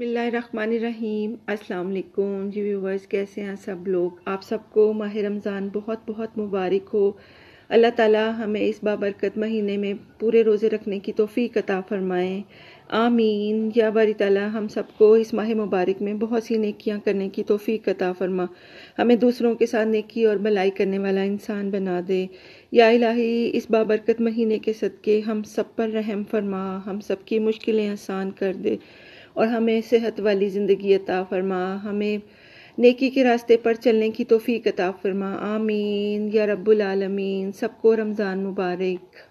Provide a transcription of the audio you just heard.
बिस्मिल्लाहिर्रहमानिर्रहीम अस्सलाम वालेकुम जी व्यूवर्स कैसे हैं सब लोग आप सबको माह रमज़ान बहुत बहुत मुबारक हो अल्लाह ताला हमें इस बाबरकत महीने में पूरे रोज़े रखने की तोफ़ी अता फ़रमाएँ आमीन या बारी ताला हम सबको इस माह मुबारक में बहुत सी नेकियां करने की तोफ़ी अता फ़रमा हमें दूसरों के साथ नेकी और भलाई करने वाला इंसान बना दे या इलाही इस बाबरकत महीने के सदक़े हम सब पर रहम फरमा हम सब की मुश्किलें आसान कर दे और हमें सेहत वाली ज़िंदगी अता फरमा हमें नेकी के रास्ते पर चलने की तोफ़ी अता फरमा आमीन या रब्बुल आलमीन सबको रमज़ान मुबारक